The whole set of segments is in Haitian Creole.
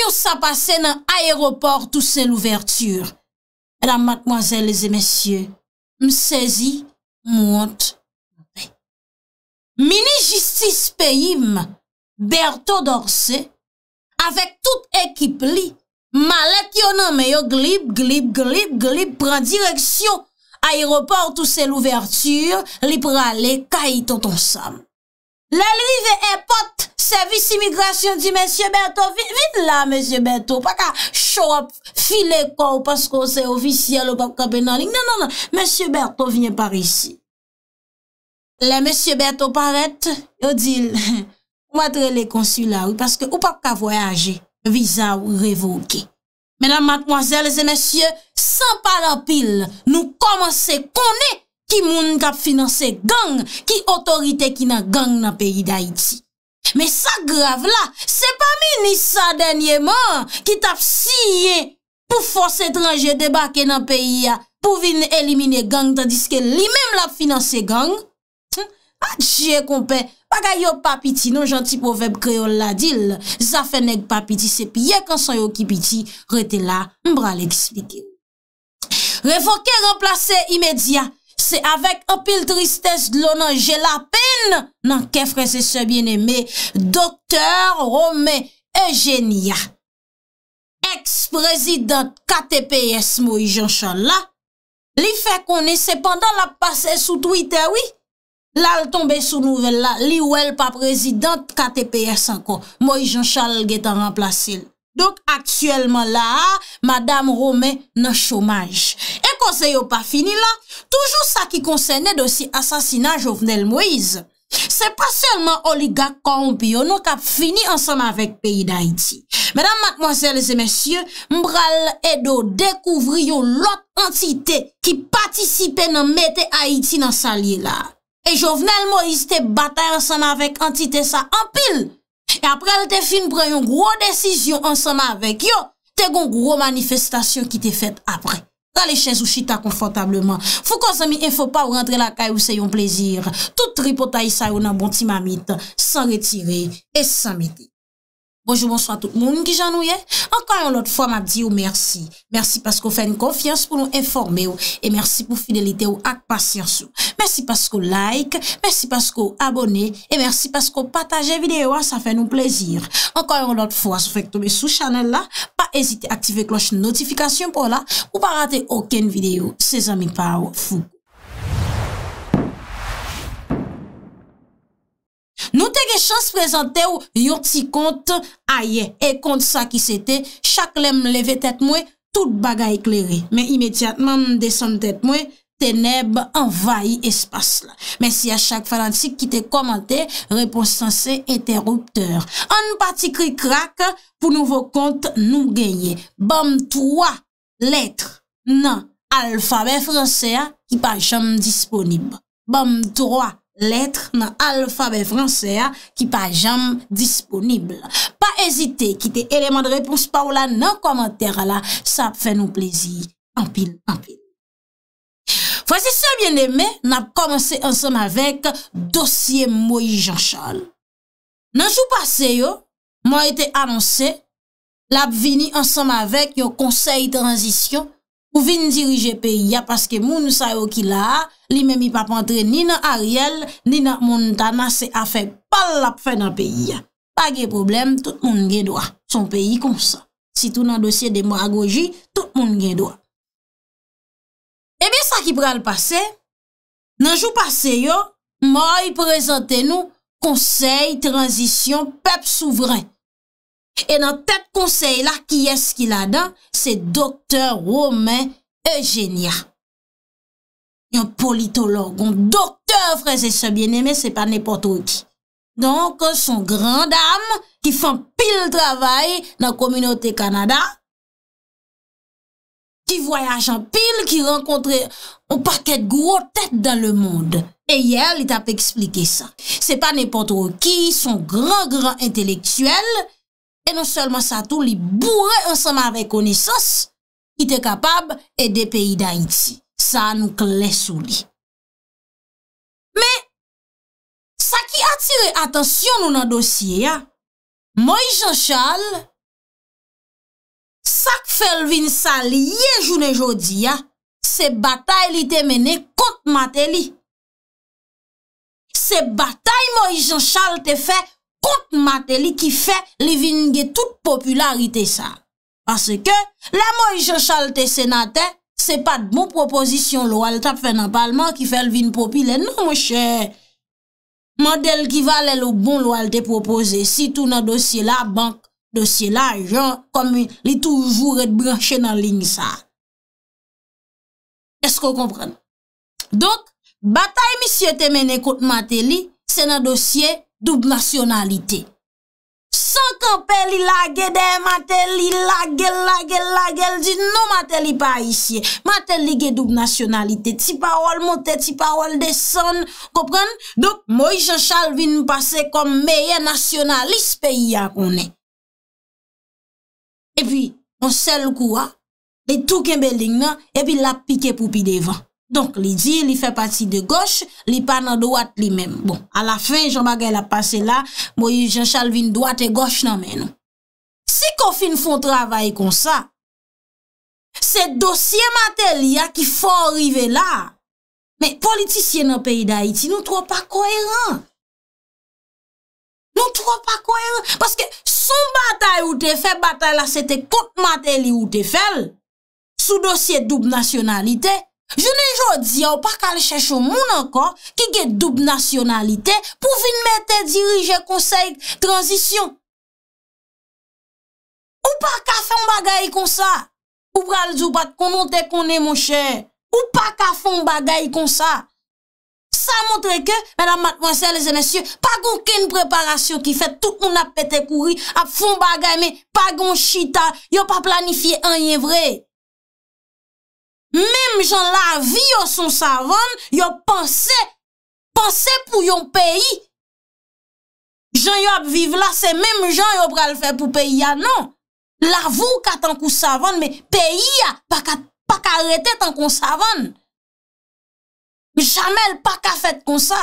Kyo sa pase nan ayroport ou se l'ouverture. Edam matmwazèl lese mesyè, msezi mwant mwen. Mini jistis peyim, Berto Dorse, avèk tout ekip li, malèk yonan meyo glip, glip, glip, glip, pran direksyon. Ayroport ou se l'ouverture, li pralè, kajit an ton sam. La li ve epote servis imigrasyon di M. Berto, vin la M. Berto, pa ka show up, fi le ko ou pasko se ofisyel ou pa ka benalik. Nan nan nan, M. Berto vin par isi. Le M. Berto paret, yo dil, mwadre le konsula ou, paske ou pa ka voyaje, viza ou revoke. Menan matmwazel, zemesye, san pa la pil, nou komanse konen, ki moun kap finanse gang, ki otorite ki nan gang nan peyi da iti. Me sa grav la, se pa mi ni sa denye man, ki tap siye pou fos etranje debake nan peyi ya, pou vin elimine gang, tandiske li mem lap finanse gang. Hm, adje kompe, wakay yo papiti non janti poveb kreol la dil, zafen neg papiti se piye kansan yo kipiti, rete la mbra le eksplike. Revoke remplase imedya, Se avèk apil tristèst lò nan jè la pen nan kefrè se sè bien emè, doktèr Rome Ejenia, eks-prezident KTPS Moui Jean-Charles la, li fè konè se pandan la passe sou Twitter wè, la al tombe sou nouvel la, li wèl pa prezident KTPS anko, Moui Jean-Charles gè tan remplasil. Donk aktyelman la, madame Romè nan chomaj. E konseyo pa fini la, toujou sa ki konsenè dosi asasina Jovenel Moïse. Se pa selman oliga kampi yo nou kap fini ansan avèk peyi d'Haïti. Madame, mademoiselles et messieurs, mbral edo dekouvri yo lot entite ki patisipe nan mette Haïti nan salye la. E Jovenel Moïse te batay ansan avèk entite sa ampil. E apre al te fin pre yon gro desisyon ansama avek yo, te yon gro manifestasyon ki te fet apre. Dalè chèz ou chita konfortableman. Fou kon zami en fò pa ou rentre la kay ou se yon plezir. Tout tripotay sa yon nan bonti mamit. San retire et san meti. Bonjou, bonsoit tout moun ki janou ye. Ankan yon lot fwa m ap di ou mersi. Mersi paskou fè n konfians pou nou informe ou. E mersi pou fidelite ou ak pasyans ou. Mersi paskou like. Mersi paskou abone. E mersi paskou pataje videyo. Sa fè nou plezir. Ankan yon lot fwa sou fèk tobe sou chanel la. Pa ezite aktive kloche notifikasyon pou la. Ou pa rate oken videyo. Se zami pa ou fou. Nou teke chans prezante ou yurti kont a ye. E kont sa ki sete, chak lem leve tet mwe, tout baga ekleri. Men imediatman deson tet mwe, teneb envay espas la. Men si a chak fanantik ki te komante, reponsan se interupteur. An nou pati kri krake, pou nouvo kont nou genye. Bom troa letre nan alfabe franse a ki pa jom disponib. Bom troa. letre nan alfabe franse a ki pa jam disponible. Pa ezite ki te eleman de repons pa ou la nan komenter la, sa ap fè nou plezi. Ampil, ampil. Fwazi sa, bien deme, nan ap komanse ansam avek dosye Moui Jean Charles. Nan jou pase yo, mwen ete annonse, lan ap vini ansam avek yo konsey transisyon Ou vin dirije peyi ya, paske moun sa yo ki la, li men mi pa pantre ni nan Ariel, ni nan Montana, se a fek pal ap fe nan peyi ya. Pa ge problem, tout moun gen doa, son peyi kon sa. Si tou nan dosye demagogi, tout moun gen doa. Ebyen sa ki pral pase, nan jou pase yo, mou yi prezante nou konsey, transisyon, pep souvren. E nan tep konsey la, ki es ki la dan, se doktor romen Eugenia. Yon politolog, yon doktor freze se bieneme, se pa nepotro ki. Donk, son gran dam, ki fan pil travay nan Komunote Kanada, ki voyajan pil, ki renkontre yon paket gwo tet dan le monde. E yel, li tap explike sa. Se pa nepotro ki, son gran gran inteleksuel, E nou selman sa tou li bourè an seman rekonesos ki te kapab e de peyi da iti. Sa an nou kle sou li. Me, sa ki atire atensyon nou nan dosye ya, moi Jean Charles, sa k felvin sa li ye jounen jodi ya, se batay li te mene kote mate li. Se batay moi Jean Charles te fe kote, kont mateli ki fe li vin gen tout popularite sa. Parce ke, la moun jansal te senate, se pa d'bon proposisyon lo al tap fè nan palman ki fe l vin popile. Non mwen chè, model ki val el ou bon lo al te proposé. Si tou nan dosye la, bank, dosye la, jan, komi, li tou vou re branshe nan ling sa. Kè skou kompren? Donk, batay misye temene kont mateli, senan dosye, Doub nasyonalite. San ka peli la gede, mate li la gel, la gel, la gel, di nou mate li pa isye. Mate li ge doub nasyonalite. Ti pa wol mote, ti pa wol deson. Kopren? Dok, Moïse Chalvin pase kom meye nasyonalis peyi ya konen. E pi, monsel kouwa, e touke beling nan, e pi la pike poupi devan. Donk li di, li fe pati de goch, li pa nan doat li men. Bon, a la fe, Jean Bagay la pase la, mou yi Jean Chalvin doat e goch nan men. Si kofin fon travay kon sa, se dosye mater li a ki fo orive la, me politisye nan peyi da iti, nou tro pa koheran. Nou tro pa koheran. Paske son batay ou te fe, batay la se te kont mater li ou te fel, sou dosye dub nationalite, Je ne jo di yo pa kal chèchou moun ankon ki gè double nationalité pou vin mète dirije konseyk transition. Ou pa ka fè m bagay kon sa? Ou pral zoupat konon te konè mò chè? Ou pa ka fè m bagay kon sa? Sa montre ke, mènam mwen sè, lèzè mèsyè, pa gon kèn preparasyon ki fè tout moun ap pète kouri ap fè m bagay mè, pa gon chita, yo pa planifiè an yè vre. Mem jan la vi yo son savon, yo panse, panse pou yon peyi. Jan yo ap vive la, se mem jan yo pral fè pou peyi ya, nan. La vou ka tankou savon, me peyi ya, pa ka rete tankou savon. Jamel pa ka fèt kon sa.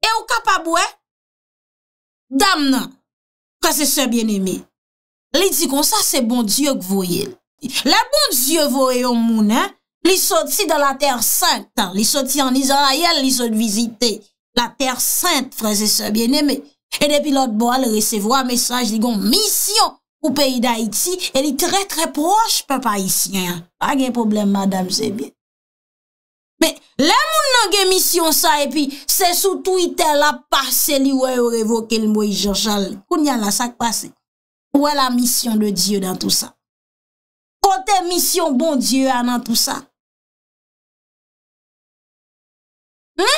E yo ka pa bwe? Dam nan, kase sè bien emi. Li di kon sa, se bon diyo kvo yel. La moun zye vo e yon moun, li soti da la ter sante, li soti an nizan a yel, li soti vizite, la ter sante, freze se bien eme. E depi lot bo al resevo a mesaj, li gon misyon ou peyi da iti, e li tre tre proj pe pa isyen. Pa gen problem, madame, ze bien. Me, la moun nan gen misyon sa, e pi, se sou Twitter la pase, li we yo revoke el mou i joshal, koun yan la sak pase. Ou we la misyon de diyo dan tout sa. Pote misyon bon diyo anan tout sa. Ne?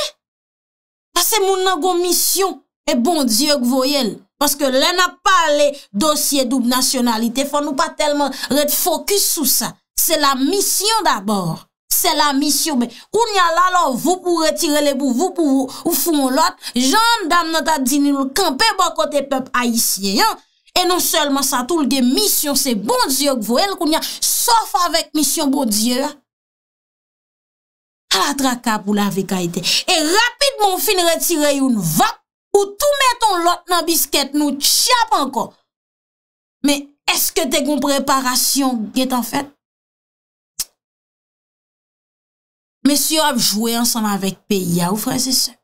Pase moun nan kon misyon e bon diyo kvo yen. Paske le nan pale dosye doub nasyonalite. Fon nou pa telman ret fokus sou sa. Se la misyon dabor. Se la misyon. Ou nyan la lor, ou pou retire le bou, ou pou ou foun lot, jan dan nota dini, ou kante bo kote pep aisyen. E non selman sa tou lge misyon se bon diyo kvo. El koun ya sof avek misyon bon diyo. A la traka pou la veka ite. E rapidman fin retire yon va. Ou tou meton lot nan bisket nou tchap anko. Me eske te kon preparasyon get an fet? Me syo ap jwe ansan avek pe ya ou frese se.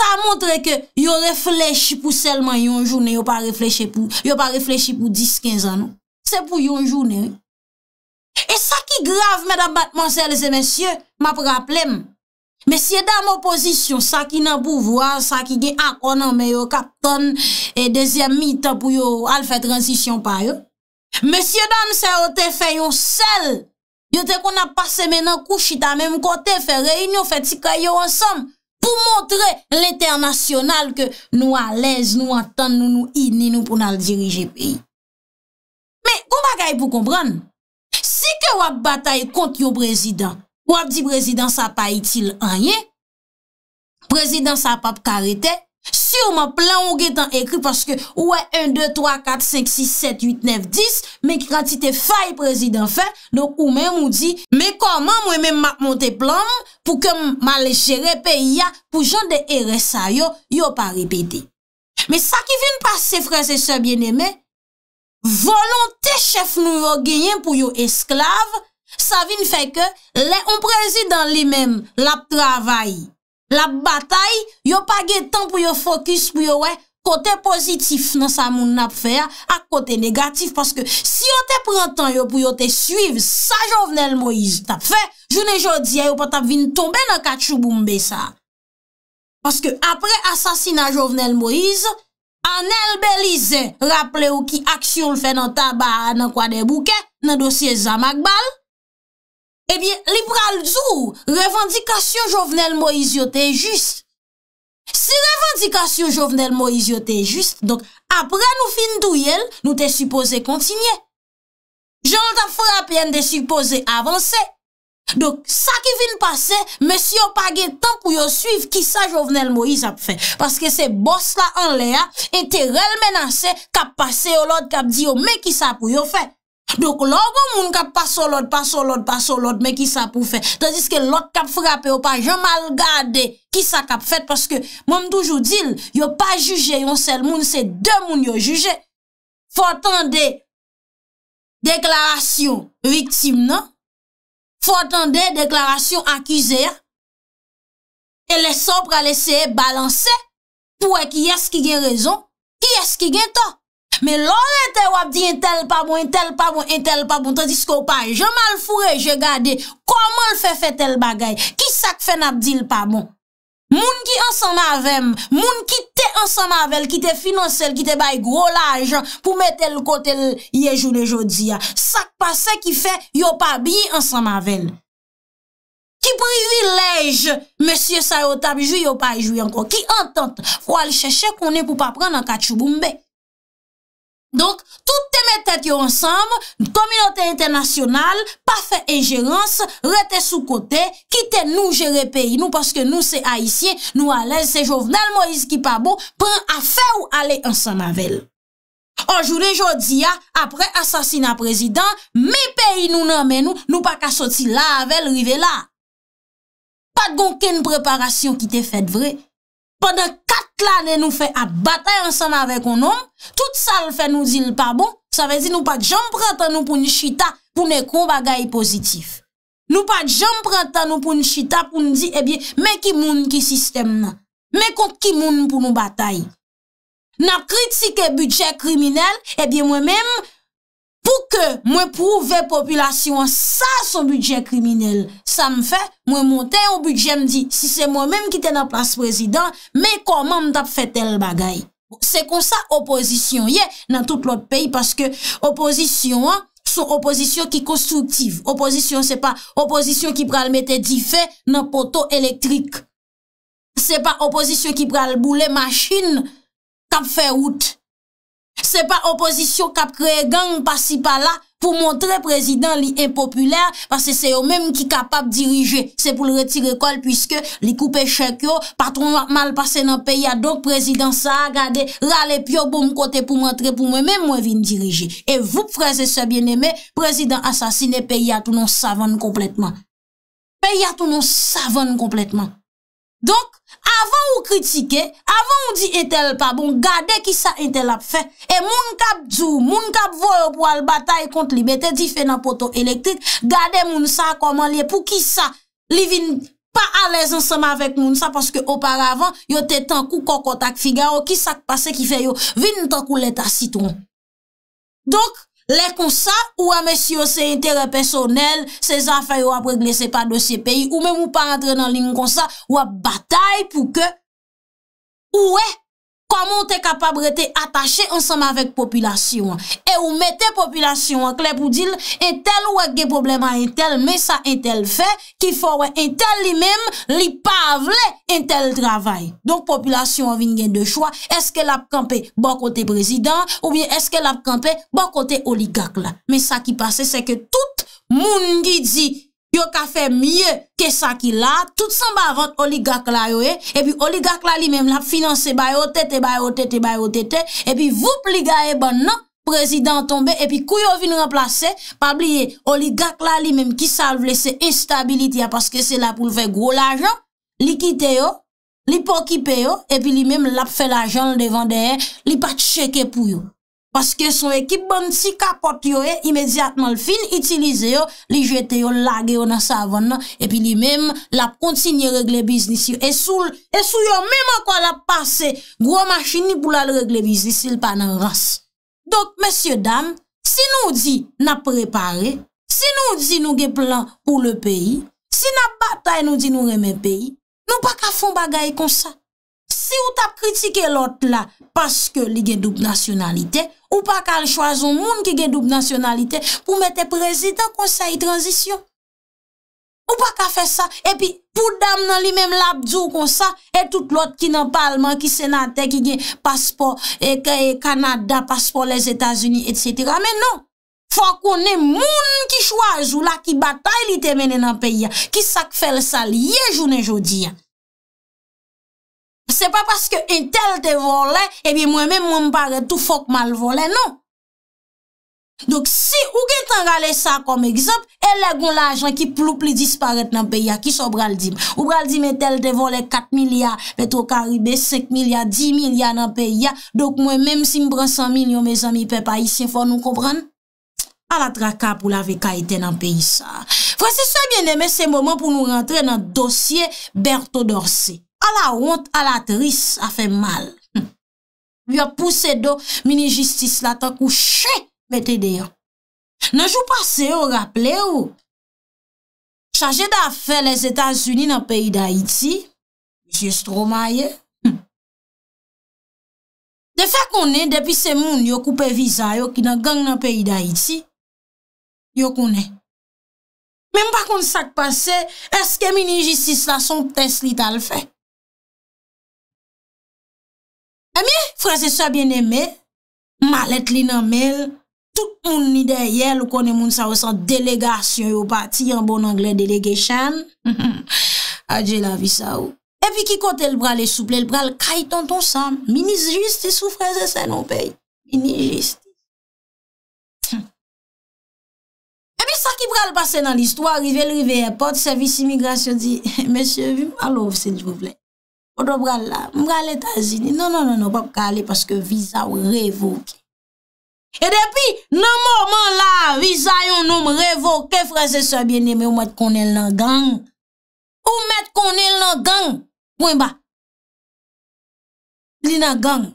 Sa montre ke yo refleche pou selman yon jounen, yo pa refleche pou 10-15 anon. Se pou yon jounen. E sa ki grav, mèdame batmansel, se mèsyè, ma praplem. Mèsyè dam oposisyon, sa ki nan pouvoar, sa ki gen akonan mèyo kapton, e dezyem mita pou yo alfè transisyon pa yo, mèsyè dam se o te fè yon sel, yo te kon ap pase mènan kouchi ta mèm kote fè, reynyon fè, ti kay yo ansam. pou montre l'internasyonal ke nou a lez, nou a tan, nou nou idni, nou pou nan dirije peyi. Me, kou bagay pou kombran, si ke wap bataye kont yo prezident, wap di prezident sa pa itil anye, prezident sa pa ap karete, si yo man plan ou gen tan ekri, paske ouè 1, 2, 3, 4, 5, 6, 7, 8, 9, 10, men kratite fay prezidant fè, donk ou men mou di, men koman mwen men mante plan moun, pou ke man le jerepe ya, pou jan de ere sa yo, yo pa repete. Men sa ki vin pas se freze se bieneme, volon te chef nou yo genyen pou yo esklav, sa vin fè ke, le on prezidant li men la travayi, La batay, yo pa ge tan pou yo fokus pou yo wey kote pozitif nan sa moun nap fe a, ak kote negatif. Paske si yo te pran tan yo pou yo te suiv sa Jovenel Moïse tap fe, jounen jodi a yo pa tap vin tombe nan kachou boumbe sa. Paske apre asasina Jovenel Moïse, an el belize, raple ou ki aksyon fe nan taba nan kwa de bouke, nan dosye Zama Gbal, Ebyen, eh lipral zou, revendikasyon jovenel Moïse yo te jist. Si revendikasyon jovenel Moïse yo te jist, donk apre nou fin douyel, nou te supose kontinye. Jol ta fwa apyen de supose avanse. Donk sa ki fin pase, mes yo page tan pou yo suif ki sa jovenel Moïse ap fe. Paske se bos la an lea, ente rel menanse kap pase yo lod, kap di yo me ki sa pou yo fe. Dok logo moun kap pa solot, pa solot, pa solot, me ki sa pou fè. Tandis ke lot kap frape ou pa jomal gade ki sa kap fè. Paske moun toujou dil, yo pa juje yon sel moun, se de moun yo juje. Fò tan de deklarasyon wiktim nan, fò tan de deklarasyon akusey. E le sopra lese balanse pou e ki yas ki gen rezon, ki yas ki gen to. Men lor ente wap di entel pabon, entel pabon, entel pabon. Tandis ko paye, jen mal fure, jen gade, koman l fe fe tel bagay? Ki sak fe nap di l pabon? Moun ki ansanavem, moun ki te ansanavem, ki te finansel, ki te baye gro la ajan pou mette l kote l yejou le jodi ya. Sak pa se ki fe, yo pa biye ansanavem. Ki privilej, monsye sa yo tabi, jou yo paye jou yanko. Ki entente, fwa li cheshe konen pou pa pran nan kachou boumbe. Donk, tout te metet yo ansanm, kominote internasyonal, pafe e jelans, rete sou kote, kite nou jere peyi nou, paske nou se aisyen, nou alez, se jovnel Moise Kipabo, pren afe ou ale ansan avel. Anjou de jodi ya, ah, apre asasina prezident, mi peyi nou nanmen nou, nou pa ka soti la avel, rive la. Pat gonke nou preparasyon ki te fet vre. Pwede kat l ane nou fe a batay ansan avek on om, tout sa l fe nou zil pa bon, sa vezi nou pa jom preta nou pou njita pou ne kon bagay pozitif. Nou pa jom preta nou pou njita pou nji, ebyen, eh me ki moun ki sistem nan. Me kont ki moun pou nou batay. Na kritik e budget kriminel, ebyen eh mwen menm, Ou ke mwen prouve populasyon sa son budget kriminell, sa mwen fè, mwen monte ou budget mwen di, si se mwen mèm ki te nan plas prezident, mè koman mwen tap fè tel bagay. Se kon sa oposisyon ye nan tout l'ot pey, paske oposisyon an, sou oposisyon ki konstruktiv. Oposisyon se pa oposisyon ki pral mette di fè nan poto elektrik. Se pa oposisyon ki pral boule machin tap fè wout. Se pa opozisyon kap kreye gang pasi pa la pou montre prezident li enpopuler Pase se yo menm ki kapap dirije Se pou l retire kol pwiske li koupe chekyo patron wak mal pase nan peya Donk prezident sa agade rale pyo pou mkote pou montre pou menm mwen vin dirije E vou preze se bieneme prezident asasine peya tou non savon kompletman Peya tou non savon kompletman Donk avan ou kritike, avan ou di entel pa bon, gade ki sa entel ap fe, e moun kap djou, moun kap voyo pou al batay kont li, bete di fe nan poto elektrik, gade moun sa koman li, pou ki sa li vin pa alez ansama vek moun sa, paske oparavan, yo te tankou kokotak figa, yo ki sa pase ki fe yo, vin tankou leta siton. Dok, Le konsa ou a mesyo se interpersonel, se zafay ou a preglese pa dosye peyi, ou men mou pa rentre nan lini konsa, ou a batay pou ke ouwe. Koman te kapabre te atache anseman vek populasyon? E ou mette populasyon an klep ou dil, entel ou ek ge problem an entel, men sa entel fe, ki fawen entel li mem, li pa avle entel travay. Donk populasyon ou vin gen de chwa, eske la pkampè bon kote prezident, ou bien eske la pkampè bon kote oligak la. Men sa ki pase, se ke tout moun gi di, Yo ka fe mye ke sa ki la, tout san ba vant oligak la yo e, epi oligak la li mem la finanse bayo tete, bayo tete, bayo tete, epi vup li ga e ban nan, prezident tombe, epi kou yo vin remplase, pa bli e, oligak la li mem ki sal vlese instabilite ya, paske se la pou lve gwo l ajan, li kite yo, li pokipe yo, epi li mem la fe l ajan l devan deye, li pat cheke pou yo. Paske son ekip bon ti kapot yo e, imediatman l fin, itilize yo, li jete yo, lage yo nan sa avon nan, epi li mem, lap kontinye regle biznis yo, e sou e yo, mem an kon lap pase, gro masin ni pou la regle biznis, il pa nan ras. Donk, mesye dam, si nou di, nap repare, si nou di nou ge plan pou le peyi, si nap batay nou di nou reme peyi, nou pa ka fon bagay kon sa. Si ou tap kritike lot la, paske li gen dup nasyonalite, Ou pa ka lè chwazou moun ki gen double nationalité pou mette prezident konsey transition? Ou pa ka fè sa? E pi, pou dam nan li mèm labzou kon sa, e tout lòt ki nan palman, ki senate, ki gen paspor, e, e kanada, paspor les Etats-Unis, etc. Men non, fò konè moun ki chwazou la ki batay li temene nan peyi ya, ki sak fè lè sa li yejounen jodi ya. Se pa paske un tel te vole, ebi mwen men mwen pare tout fok mal vole, non. Dok si ou gen tan gale sa kom ekzop, e legon la ajan ki plou plou disparete nan peya, ki so bral dim. Ou bral dim e tel te vole 4 milyar, petro karibe 5 milyar, 10 milyar nan peya, dok mwen menm si mbran 100 milyon, me zan mi pe pa yisye fwa nou kompran. A la traka pou la veka ite nan peyi sa. Fwa se sa bien eme se mwaman pou nou rentre nan dosye berto dorsi. A la honte, a la tris, a fe mal. Vi ap puse do mini-justis la tan kouche, me te deyan. Nan jou pase yo, raple yo. Chaje da fe les Etats-Unis nan peyi da Iti, jes tro maye. De fe konen, depi se moun yo koupe viza yo ki nan gang nan peyi da Iti, yo konen. Mem pa kon sak pase, eske mini-justis la son tes li tal fe. E mi, fraze sa byen eme, malet li nan mel, tout moun ni de yel, ou konen moun sa wesan delegasyon yo pati, an bon angle delegasyon, adje la vi sa ou. E pi ki kote l brale souple, l brale kaitan ton san, mi ni zjusti sou fraze sa yon pey, mi ni zjusti. E mi sa ki brale pase nan listwa, rive l rive, apot servis imigrasyon di, mèsyo vi malov se jvou vle. O do bral la, m bral etazine. Non, non, non, non, pap kalé, paske viza ou revoke. E depi, nan mormon la, viza yon nom revoke, freze se bieneme, ou met konel nan gang. Ou met konel nan gang. Mwen ba, li nan gang.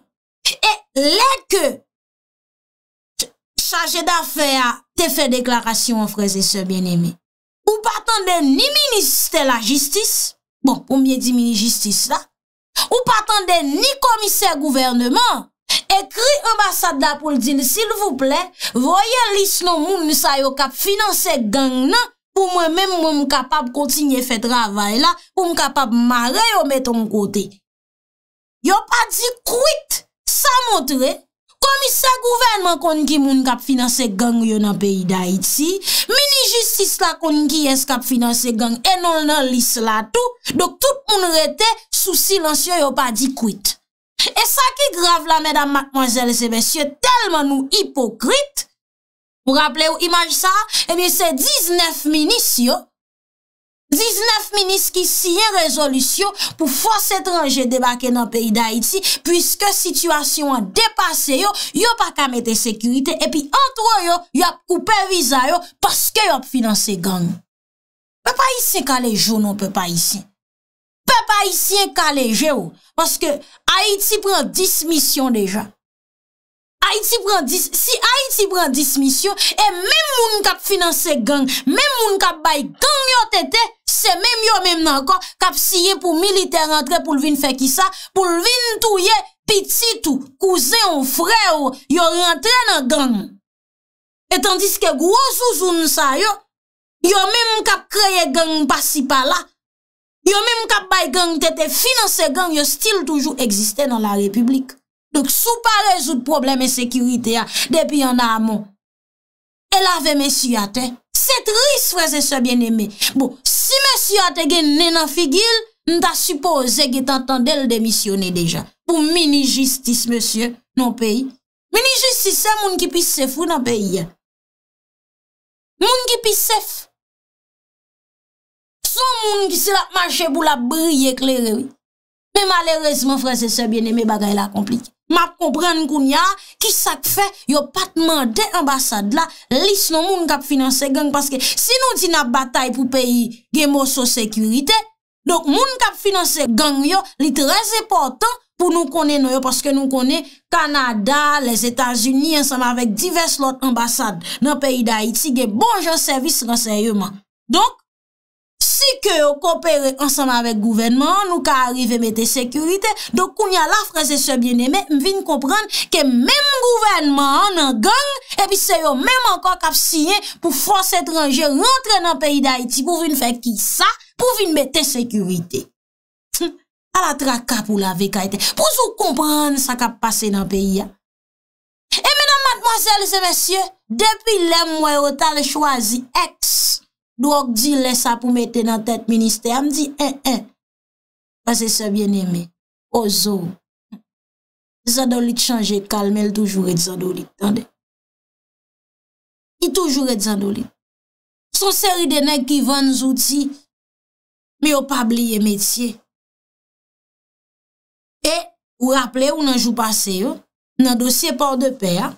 E leke, chaje da fe a, te fe deklarasyon, freze se bieneme. Ou patan de ni minister la jistis, Bon, pou mye di mini-justis la, ou patande ni komiser gouvernement, ekri ambasade la pou l'dil, s'il vous plè, voye lis non moun, nisa yo kap finanse gang nan, pou mwen mèm mwen m kapab kontinye fè travay la, pou m kapab mare yo mèt an kote. Yo pa di kwit, sa moutre. Komise gouvenman kon ki moun kap finanse gang yo nan peyi da iti, mini jistis la kon ki yens kap finanse gang enol nan lis la tou, dok tout moun rete sou silans yo yo pa di kwit. E sa ki grav la, medan, madman, zel, zemes, yo, telman nou hipokrit, moun rapple ou imaj sa, e eh mi se diznef minis yo. 19 minis ki si yon rezolusyon pou fos etranje debake nan peyi da Haiti pwiske situasyon an depase yo, yo pa kamete sekurite epi antwo yo, yo ap koupe viza yo, paske yo ap finanse gang. Pe pa yisi en kalé jounon, pe pa yisi. Pe pa yisi en kalé jounon, paske Haiti pren dismisyon deja. Si Haiti pran dis misyon, e mem moun kap finanse gang, mem moun kap bay gang yo tete, se mem yo mem nan kon, kap siye pou milite rentre pou lvin fe ki sa, pou lvin touye, piti tou, kouzen ou fre ou, yo rentre nan gang. Etandis ke gwo souzoun sa yo, yo mem kap kreye gang pasi pa la, yo mem kap bay gang tete, finanse gang yo stil toujou existen nan la republik. Dèk sou pa rezout probleme sekurite ya. Dèpi yon nan amon. El ave mè sy ate. Sè tris frèze se bien eme. Bo, si mè sy ate gen nenan figil, n ta suppose gen tan tan del demisyone deja. Pou mini justice, mè sy, nan peyi. Mini justice, mè moun ki pis sefou nan peyi. Moun ki pis sef. Sou moun ki se la mache bou la briye klereri. Mè malèrezman frèze se bien eme bagay la komplike. Map kompren koun ya ki sak fe yo patman de ambasad la lis nou moun kap finanse gang. Paske si nou di nap batay pou peyi gen mou so sekurite. Donk moun kap finanse gang yo li trez eportan pou nou kone nou yo. Paske nou kone Kanada, les Etats-Unis ansama vek divers lot ambasad nan peyi da Haiti gen bon jan servis ran seryoman. Donk. Si ke yo kopere ansanman vek gouvenman, nou ka arrive mette sekurite, do kounya la fraze se bieneme, mvin kompran ke menm gouvenman nan gang, epi se yo menm ankon kap siyen pou frans etranje rentre nan peyi da iti pou vin fek ki sa, pou vin mette sekurite. A la tra kap ou la vek a ite, pou sou kompran sa kap pase nan peyi ya. E menan madmozèlze, mèsyè, depi lem wè yo ta le chwazi ex, Dou ak di lè sa pou mette nan tèt ministe, a m di en, eh, en. Eh. Pazè se bien eme, ozo. Dizan do li t'change kalme, el toujou et zan do li, tande. Ki toujou et zan do li. Son seri denè ki vèn zouti, mi yo pabliye metye. E, ou rapple ou nan jou pase yo, nan dosye port de pe, a,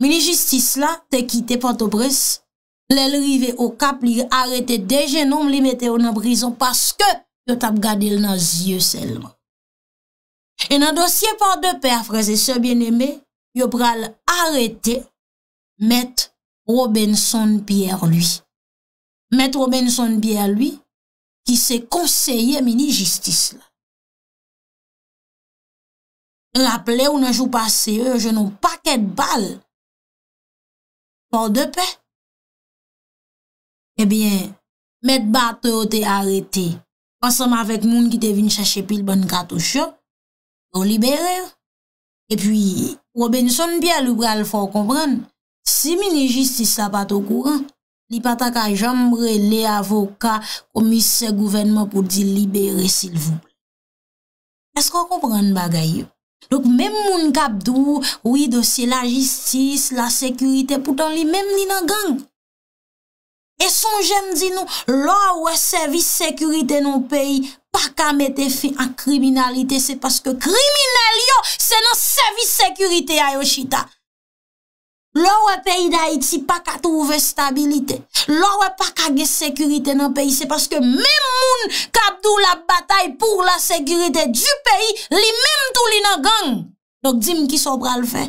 mini jistis la, te kite pato pres, Lè l'rive ou kap li arrete de genoum li mette ou nan brison paske yo tap gade l nan zye selman. E nan dosye par de per, freze, se bien eme, yo pral arrete met Robinson Pierre lui. Met Robinson Pierre lui ki se konseye mini-jistis la. Rappele ou nan jou passe, yo genoum paket bal. Par de per. Ebyen, met bat te o te arete, konsanman vek moun ki te vin chache pil bon katou chou, yo liberer. Epyi, Robinson pi a loubra l fo kompran, si mini jistis sa bat o kou an, li pata ka jambre le avoka komise se gouvenman pou di liberer sil vou. Esko kompran bagay yo? Dok men moun kapdou, ou yi dosye la jistis, la sekurite, poutan li menm li nan gang. E son jen di nou, lò wè servis sekurite nou peyi pa ka mette fi an kriminalite. Se paske kriminal yo, se nan servis sekurite a Yoshita. Lò wè peyi da iti pa ka touve stabilite. Lò wè pa ka ge sekurite nou peyi. Se paske men moun kapdou la batay pou la sekurite di peyi, li menm tou li nan gang. Dok di m ki sobra l fey.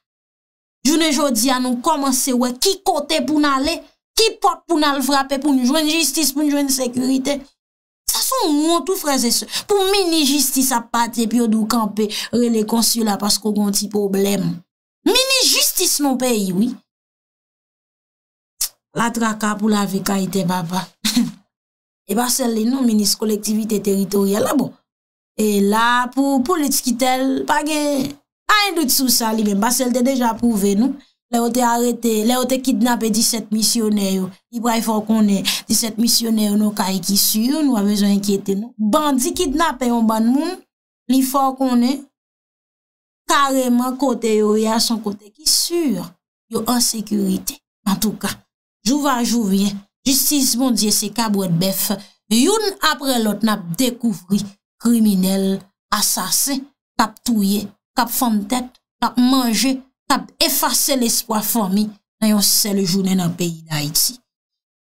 Joun e jodi an nou komanse wè ki kote pou nan le, ki pot pou nan vrapè pou nou jwen justice, pou nou jwen sekurite. Sa sou moun tou freze se. Pou mini justice apate, pi ou dou kampe, re le konsul apas kou gonti problem. Mini justice moun peyi, wè. La traka pou la vika ite baba. E ba sel le nou, mini kolektivite teritorial, la bon. E la pou politikitel, pa gen... A yon dout sou sa li men, basel de deja pouve nou. Le ou te arrete, le ou te kidnap e diset misioner yo. Di bra yon fò konen, diset misioner yo nou kaye ki sur, nou a vezon enkyete nou. Bandi kidnap e yon ban moun, li fò konen, kareman kote yo, yon e son kote ki sur, yo ansekurite. En tout ka, jou van jou vie, justice mondye se kabwet bef, yon apre lot nap dekouvri, kriminel, asase, tap touye. kap fante, kap manje, kap efase l'espoi fwami nan yon sel jounen nan peyi da iti.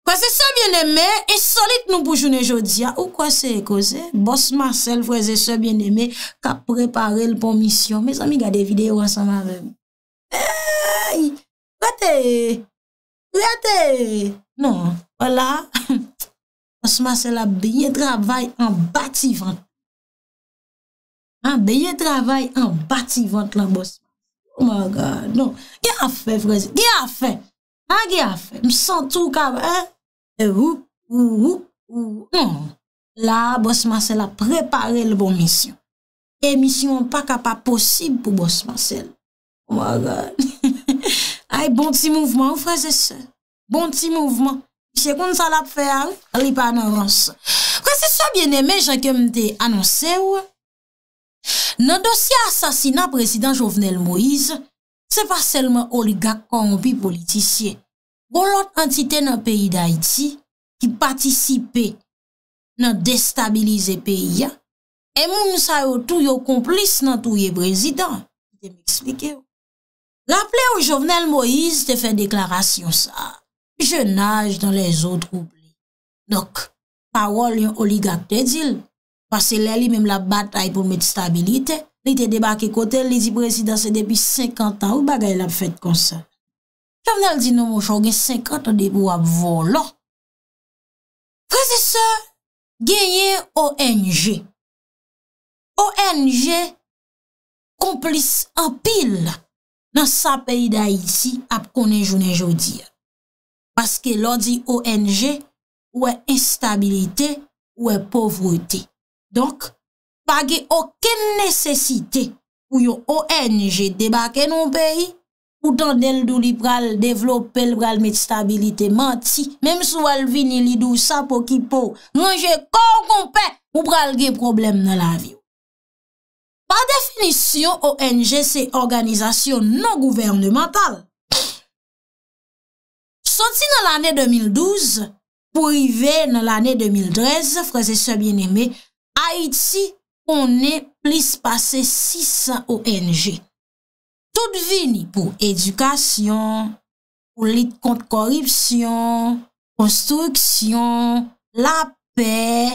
Kwa se se bieneme, e solit nou pou jounen jodia, ou kwa se e kose, boss Marcel vwese se bieneme kap prepare l'pon misyon. Me zami gade videyo ansanman vemen. Eyy, wate, wate, non, wala. Boss Marcel ap bine travay an bati vante. An beye travay an bati vant lan bosman. Oh my God, non. Ge a fe, freze, ge a fe. An ge a fe, mi san tou kab. E wou, wou, wou, wou, wou. Non, la bosman sel a prepare le bon misyon. E misyon pa ka pa posib pou bosman sel. Oh my God. Ay, bon ti mouvman, freze se. Bon ti mouvman. Che koun sa la pfe an, li pa nan ran se. Freze se, sou bien eme, jen ke mte anonsè wè. Nan dosye asasina prezident Jovenel Moïse, se pa selman oligak koronpi politisyen. Bon lot entite nan peyi da iti, ki patisipe nan destabilize peyi, e moun sa yo tou yo komplis nan tou ye prezident. De m'esplike yo. Laple yo Jovenel Moïse te fe deklarasyon sa. Je nage dan le zot kouble. Dok, parol yon oligak te dil. Pase lè li mèm la batay pou mèt stabilite, li te debake kote, li di presidansè depi 50 an, ou bagay la fèt konsè. Kèvnel di nou mò chò, gen 50 debou ap volò. Prese sè, genye ONG. ONG, komplis an pil nan sa peyi da iti ap konen jounen joudi. Paske lò di ONG, wè instabilite, wè povrote. Donk, pa ge oken nesesite pou yon ONG debake nou peyi, pou tan del dou li pral devlop pel pral met stabilite manti, menm sou alvini li dou sa po ki po, nou enje kon kon pe ou pral ge problem nan la vi. Pa definisyon, ONG se organizasyon non-gouvernemental. Soti nan l ane 2012, pou i ve nan l ane 2013, On ne plis pase 600 ONG Tout vini pou edukasyon, pou lit kont koripsyon, konstruksyon, la pey,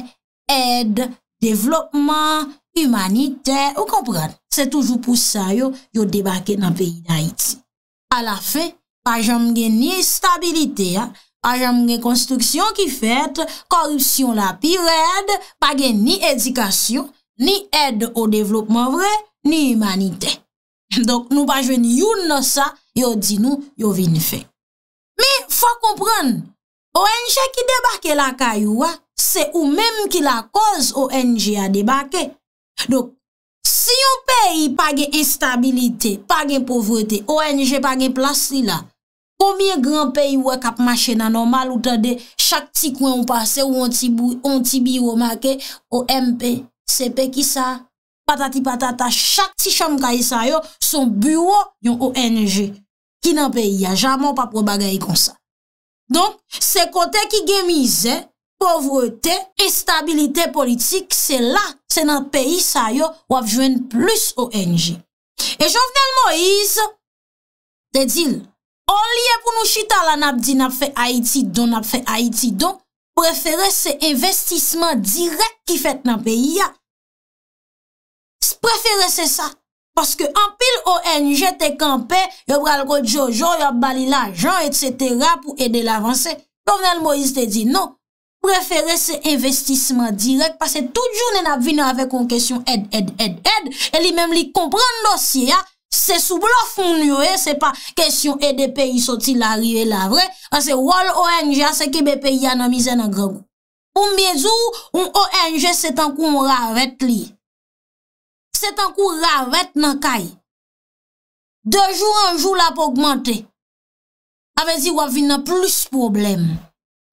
ed, devlopman, humanite Ou kompran, se toujou pou sa yo, yo debake nan peyi nan Haiti A la fe, pajam genye stabilite ya Ajam rekonstruksyon ki fet, korupsyon la pi red, pa gen ni edikasyon, ni ed o devlopman vre, ni imanite. Donk nou pa jwen youn nan sa, yo di nou, yo vin fe. Me fwa kompran, ONG ki debake la kayouwa, se ou menm ki la koz ONG a debake. Donk si yon peyi pa gen estabilite, pa gen povrete, ONG pa gen plas li la, Koumye gran peyi wè kap mache nan normal ou tade chak ti kwen ou pase ou an ti bi ou a make o MP, CP ki sa? Patati patata, chak ti chanm kaye sa yo son bureau yon ONG. Ki nan peyi ya? Jamon pa pou bagay kon sa. Donk, se kote ki gemize, povrete, estabilite politik, se la, se nan peyi sa yo wav jwen plus ONG. On liye pou nou chita la nap di nap fe Haiti don, nap fe Haiti don, preferese investisman direk ki fet nan peyi ya. Preferese sa, paske an pil ONG te kampe, yo bral gojojo, yo bali la jan, etc. pou ede l'avansen. Kovnel Moïse te di, non, preferese investisman direk, paske tout jounen nap vi nan avek kon kesyon, ed, ed, ed, ed, e li mem li kompran dosye ya, Se sou blof moun yo e, se pa kesyon e de peyi soti la rive eh, la vre, a se wol ONG a se ki be peyi a nan mize nan grebo. Un bie zou, un ONG se tankou mou ravet li. Se tankou ravet nan kay. De jou an jou la pou augmente. A vezi wavina plus problem.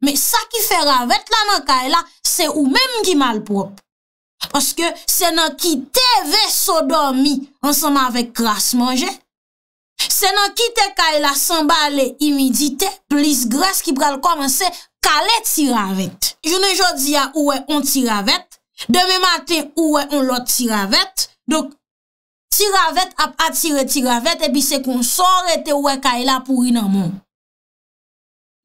Me sa ki fe ravet la nan kay la, se ou menm ki mal prop. Paske se nan ki te ve so dormi ansanman vek kras manje. Se nan ki te kaila sanba le imidite, plis gres ki pral koman se kale tiravet. Jounen jodi ya ouwe on tiravet. Deme maten ouwe on lot tiravet. Dok tiravet ap atire tiravet e bi se kon sor ete ouwe kaila pou ina moun.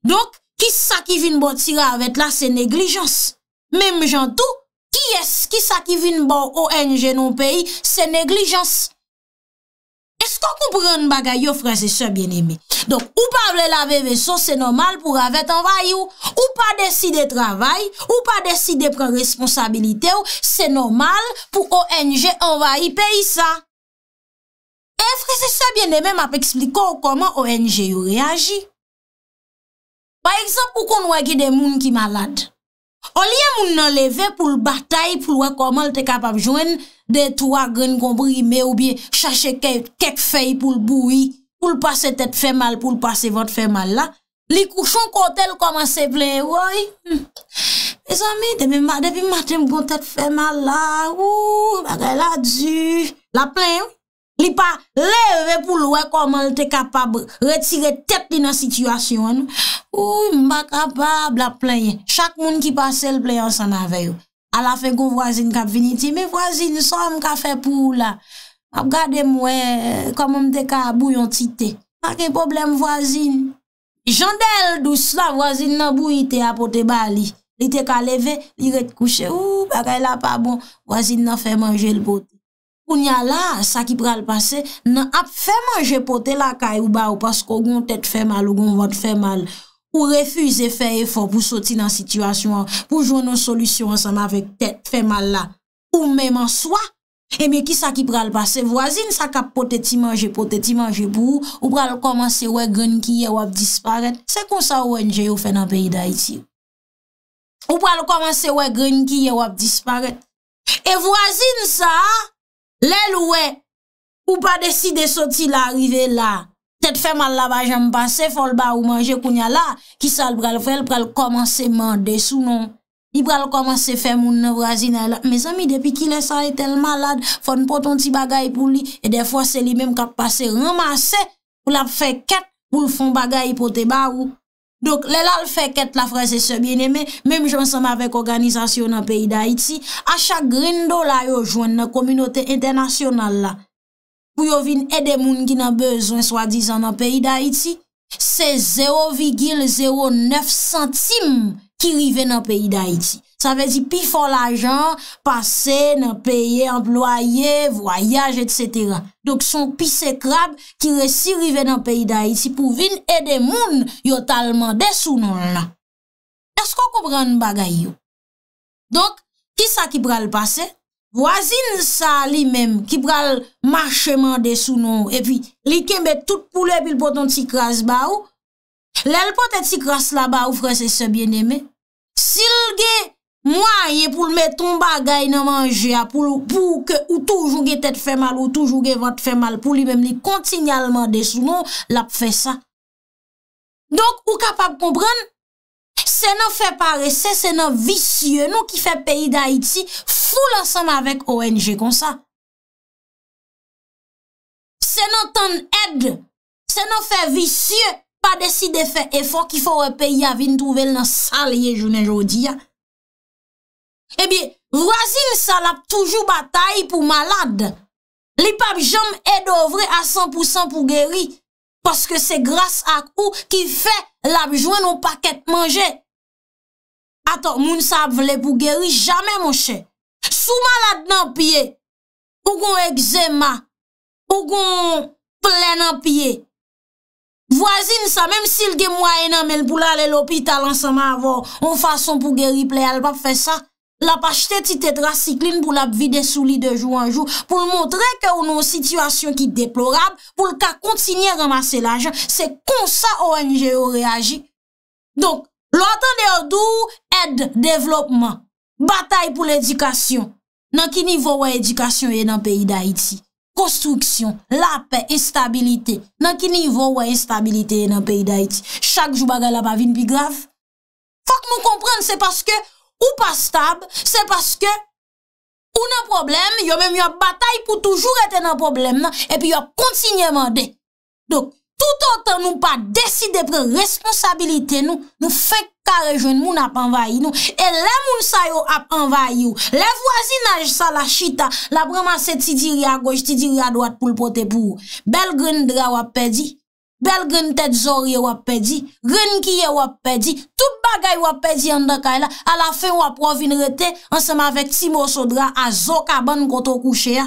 Dok ki sa ki vin bo tiravet la se neglijans. Yes, kisa ki vin bon ONG nou peyi, se neglijans. Esko kou proun bagay yo, franse se bien eme? Donk, ou pa vle la veve so, se normal pou ravet anvay yo. Ou pa deside travay, ou pa deside pren responsabilite yo, se normal pou ONG anvay peyi sa. E eh, franse se bien eme, map ekspliko ou koman ONG yo reagi. Par exemple, ou kon wage de moun ki malade. O liye moun nan leve pou l batae pou l wakoman l te kapab jwen de tou agren konbri me ou biye chache kek fey pou l boui pou l pase tet fe mal pou l pase vante fe mal la. Li kouchon kote l koman se plen woy. Me zami, de mi matre m kon tet fe mal la. Ou, bagay la du. La plen woy. Li pa leve pou lwe koman lte kapab retire tep di nan sitwasyon. Ou mba kapab la plenye. Chak moun ki pase lpley an san aveyo. A la fe goun wazin kap vinite. Mi wazin son mka fe pou la. A gade mwe koman mte ka abou yon tite. Ake problem wazin. Jandel dous la wazin nan bou ite apote bali. Ite ka leve, li ret kouche. Ou paka la pa bon wazin nan fe manje lpotou. Ou nya la, sa ki pral pase, nan ap fe manje pote la kay ou ba ou pasko ou goun tete fe mal ou goun vante fe mal. Ou refuze fe efor pou soti nan situasyon an, pou joun nan solusyon an san avek tete fe mal la. Ou menman swa, e mi ki sa ki pral pase. Vwazin sa ka pote ti manje, pote ti manje pou ou pral komanse we gwen ki ye wap disparet. Se kon sa ou enje yo fè nan peyi da iti. Ou pral komanse we gwen ki ye wap disparet. E Lèl wè, pou pa deside sotil arive la. Tèt fèman la vajan m'pase, fòl ba ou manje kounya la, ki sal pral fèl pral komanse man desu non. Li pral komanse fèmoun nan vrasina la. Me zami, depi ki lè sal e tel malad, fòn poton ti bagay pou li, e defo se li mèm kap pase ramase, pou la fè ket pou l'fon bagay pou te ba ou. Donk lè lal fè kèt la frazè sè bienemè, mèm jonsèm avèk organizasyon nan peyi da iti, a chak grindo la yo jwen nan kominote internasyonal la, pou yo vin edè moun ki nan bezwen swadizan nan peyi da iti, se 0,09 centime ki rive nan peyi da iti. Sa vezi pi fol ajan, pase, nan peye, employe, voyaj, etc. Dok son pi se krab ki resi rive nan peyi da iti pou vin edemoun yo talman de sou non la. Esko koubran bagay yo? Donk, ki sa ki pral pase? Wazin sa li menm ki pral marcheman de sou non. E pi li kembe tout poule pi l poton ti kras ba ou. Le l poton ti kras la ba ou franse se bieneme. Mwa ye pou l meton bagay nan manje a pou l ou pou ke ou toujou ge tet fe mal ou toujou ge vat fe mal pou li mem li kontinyalman desu nou lap fe sa. Donk ou kapab kompran, se nan fe parese, se nan visye nou ki fe peyi da iti, foul ansam avek ONG kon sa. Se nan tan ed, se nan fe visye pa desi de fe efok ki fo repeyi avin touvel nan sal ye jounen jodi ya. Ebi, eh vwazil sa l ap toujou batay pou malade. Li pap jom edo vre a 100% pou gery. Paske se grase ak ou ki fe l ap jwen ou paket manje. Atok, moun sa ap vle pou gery jamen monshe. Sou malade nan pye. Ou kon ek zema. Ou kon plen nan pye. Vwazil sa, menm si l gen mwa enan menm pou la le lopita lan seman avon. Ou fason pou gery ple albap fe sa. la pa chete ti tetra cikline pou la p vide souli de jou an jou, pou l montre ke ou nou situasyon ki deplorab, pou l ka kontinye ramase l ajan, se konsa ONG ou reagi. Donk, lo atan de adou, ed, devlopman, batay pou l edikasyon, nan ki nivou wè edikasyon e nan peyi da iti. Konstruksyon, la pe, instabilite, nan ki nivou wè instabilite e nan peyi da iti. Chak jou bagay la pa vin pi grav. Fak mou komprende se paske Ou pa stab, se paske ou nan problem, yo menm yo batay pou toujou reten nan problem nan, epi yo kontinye mande. Dok, tout an tan nou pa deside pre responsabilite nou, nou fek kare joun moun ap envayi nou, e le moun sayo ap envayi ou, le vwazinaj sa la chita, la breman se ti diri a goj, ti diri a doat pou lpote pou ou. Belgrin dra wap pedi. Belgen tet zorye wap pedi, renkiye wap pedi, tout bagay wap pedi an dekay e la. A la fin wap wap wap vin rete, an seman vek timo sodra, a zo kaban koto kouche ya.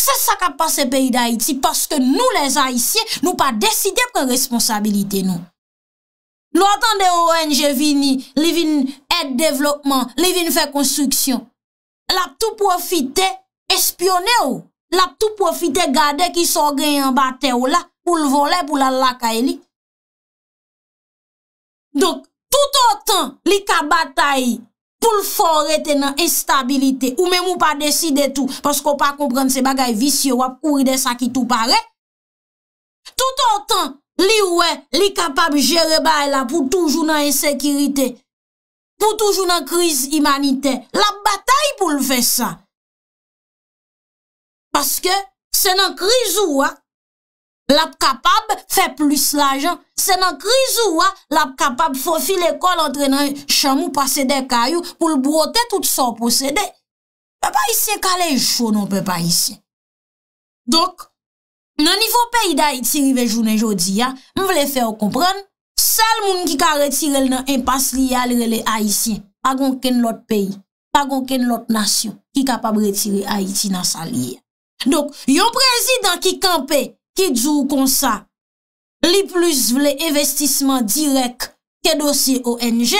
Se sa ka pase peyi da iti, paske nou les haisyen, nou pa deside pre responsabilite nou. Lou atan de ONG vini, li vin et devlopman, li vin fe konstruksyon. La tout profite espyone ou. Lap tou profite gade ki sou gen yon bate ou la pou l'vole pou lal laka e li. Donk, tout an tan li ka bataye pou l'forete nan instabilite ou men mou pa deside tou paskou pa komprende se bagay visyo wap kouri de sa ki tou pare. Tout an tan, li wè, li kapab jere baye la pou toujou nan insekirite, pou toujou nan kriz imanite. Lap bataye pou l'fe sa. Paske, se nan kriz ou a, lap kapab fe plis la jan, se nan kriz ou a, lap kapab fofi l'ekol entre nan yon chamou pasede kayou pou l'brote tout son posede. Pe pa isye kale yon chou, non pe pa isye. Donk, nan nivou peyi da Haiti rive jounen jodi ya, m vle fe o kompran, sal moun ki ka retirel nan impas li alirele Haitien, pa gon ken lot peyi, pa gon ken lot nasyon ki kapab retire Haiti nan sal li ya. Donk, yon prezidant ki kampe, ki djou kon sa, li plus vle investisman direk ke dosye ONG.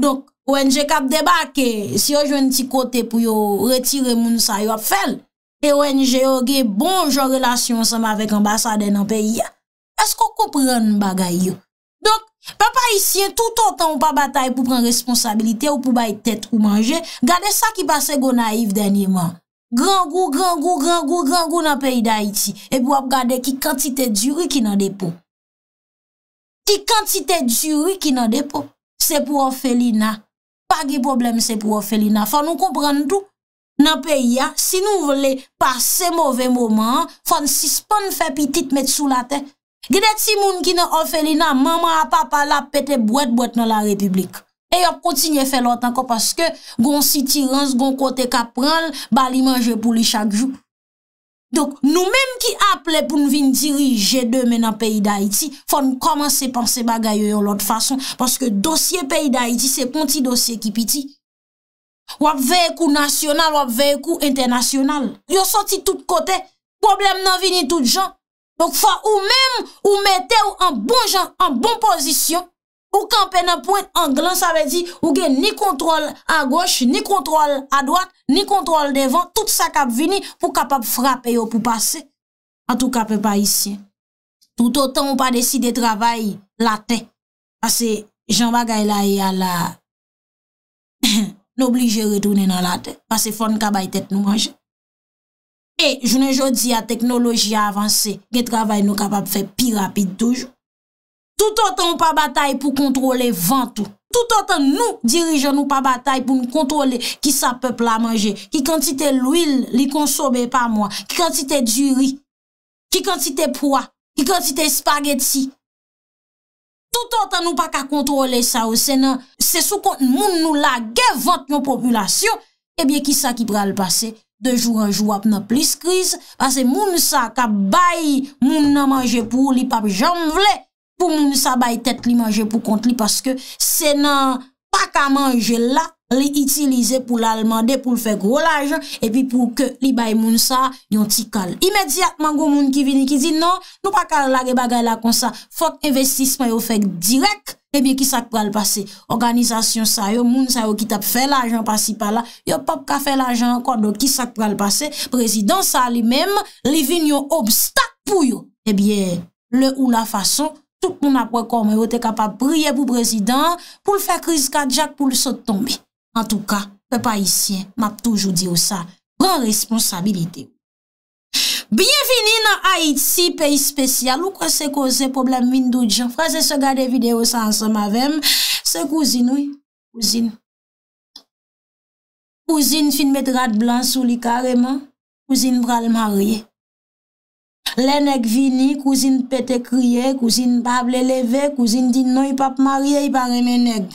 Donk, ONG kap deba ke si yo jwen ti kote pou yo retire moun sa yo ap fel, e ONG yo ge bon jor relasyon sama vek ambasade nan peyi ya, esko koupran bagay yo? Donk, pe pa isye tout otan ou pa batay pou pran responsabilite ou pou bay tet ou manje, gade sa ki pase go naif denye man. Gran gou, gran gou, gran gou, gran gou nan peyi da iti. E pou ap gade ki kantite juri ki nan depo. Ki kantite juri ki nan depo. Se pou ofeli na. Pa ge problem se pou ofeli na. Fa nou komprenn tou. Nan peyi ya, si nou vle pa se mouve mouman, fa nan sispan fe pitit met sou la ten. Gede ti moun ki nan ofeli na, maman a papa la pete bwet bwet nan la republik. E yo kontinye fe lot anko paske gon sitirans, gon kote kap pran, bali manje pou li chak jou. Donk nou menm ki aple pou nou vin diri G2 menan peyi da iti, fon komanse panse bagay yo yo lot fason, paske dosye peyi da iti se pon ti dosye ki piti. Wap veyekou nasyonal, wap veyekou internasyonal. Yo soti tout kote, problem nan vinit tout jan. Donk fwa ou menm ou mette ou an bon jan, an bon posisyon, Ou kampè nan pou et anglan, sa ve di, ou gen ni kontrol an goch, ni kontrol an doat, ni kontrol devan, tout sa kap vini pou kapap frape yo pou pase. An tou kapè pa isi. Tout o tan ou pa desi de travay la te. Pase, jan bagay la e ala, n'oblige retounen nan la te. Pase fon kabay tet nou manje. E, jounen jodi a teknoloji avanse, gen travay nou kapap fe pi rapide toujou. Tout an tan nou pa batay pou kontrole vantou. Tout an tan nou dirijan nou pa batay pou nou kontrole ki sa pepl a manje. Ki kantite l'ouil li konsobe pa mwa. Ki kantite djuri. Ki kantite poa. Ki kantite spageti. Tout an tan nou pa ka kontrole sa ou senan. Se sou kon moun nou la ge vant yon populasyon. Ebyen eh ki sa ki pral pase. Dejou anjou ap nan plis kriz. Pase moun sa ka bayi moun nan manje pou li pap janvle. pou moun sa bay tèt li manje pou kont li paske se nan pa ka manje la li itilize pou l'alman de pou l'fèk ro l'ajan epi pou ke li bay moun sa yon ti kal. Imediat man go moun ki vini ki zi nan nou pa kal la ge bagay la kon sa fòk investisman yo fèk direk epi ki sak pral pase. Organizasyon sa yo moun sa yo ki tap fè l'ajan pasi pala yo pap ka fè l'ajan kwa do ki sak pral pase. Prezident sa li menm li vini yo obstak pou yo epi eh le ou la fason Toute mou na prekorme yo te kapap priye pou prezident pou l fè kriz kajak pou l sot tombe. En tout ka, pe pa isye, map toujou di ou sa. Bran responsabilite. Bienveni nan Haïti, peyi spesyal. Ou kwa se koze problem mindou di? Fraze se gade videyo sa ansa mavem. Se kouzin ou? Kouzin. Kouzin fin met rad blan sou li kareman. Kouzin bral marye. Kouzin. Le neg vini, kouzin pete kriye, kouzin pable leve, kouzin di nou yi pap marye yi pareme neg.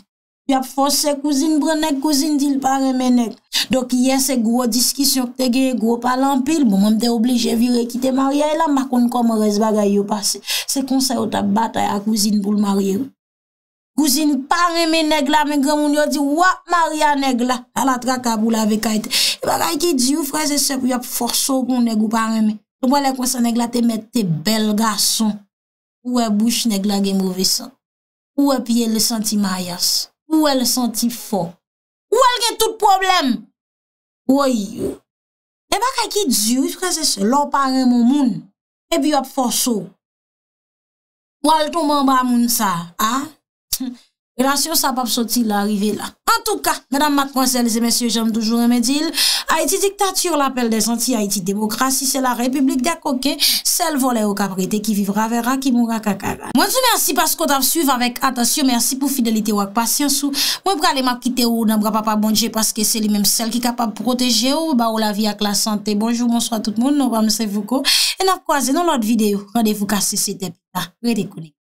Yap fose kouzin bre neg, kouzin di l pareme neg. Dok yen se gwo diskisyon, tege yi gwo palampil, mwen bon, mte oblije vir ekite marye la, makon komorez bagay yo pase. Se konsay yo tap bata ya kouzin pou l marye yo. Kouzin pareme neg la, men gen moun yo di wap marye neg la. Ala tra kabou la vekait. E bagay ki di ou freze sep, yap foso koun neg ou pareme. Ou alè kwen sa neg la te met te bel gasson, ou alè e bouch neg la gen mouvison, ou alè e piye le santi mayas, ou alè e le santi fo, ou alè gen tout problem. Ou ayou, e bak a ki dzi ou i fwese se lopan gen moun moun, e bi ap foso, ou alè ton mamban moun sa, a? Relasyon sa pap soti la arrive la. En touka, mèdam matmozèl, zè mèsyè, jèm toujou remèdil, Haiti diktatür, l'apel de zanti, Haiti demokrasi, se la republik de akoke, sel vole ou kaprite, ki vivra vera, ki moura kakara. Mwen sou mènsi paskou ta msuyv avèk atasyon, mènsi pou fidelite wak pasyansou, mwen pralè ma kite ou, nan bra pa pa bondje, paske se li mèmsel ki kapab proteje ou, ba ou la vi ak la sante. Bonjou, monswa tout moun, non pa